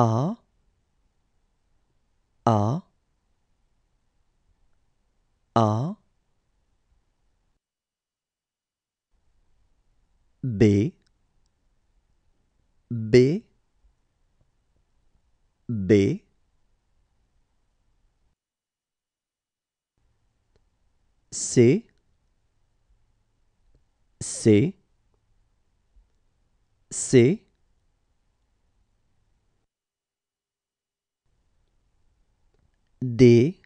are D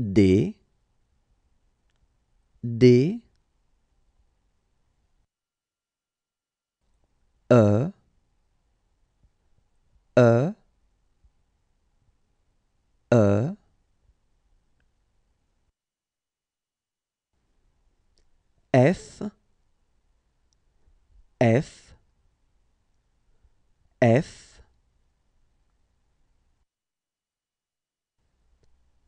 D D E E E F F F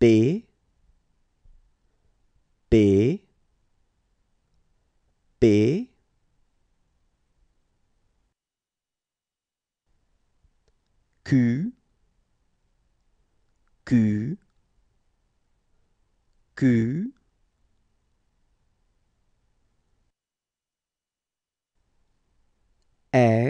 bế bế bế cứ cứ cứ é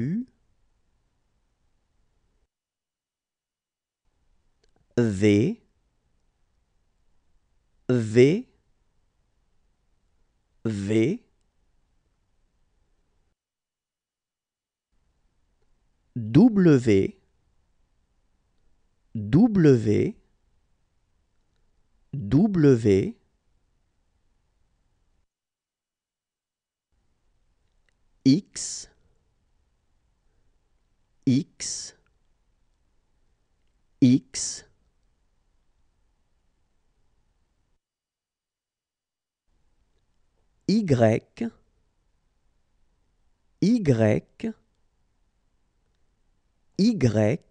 V V V W W W X X X Y, Y, Y,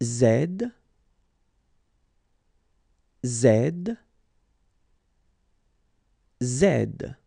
Z, Z, Z.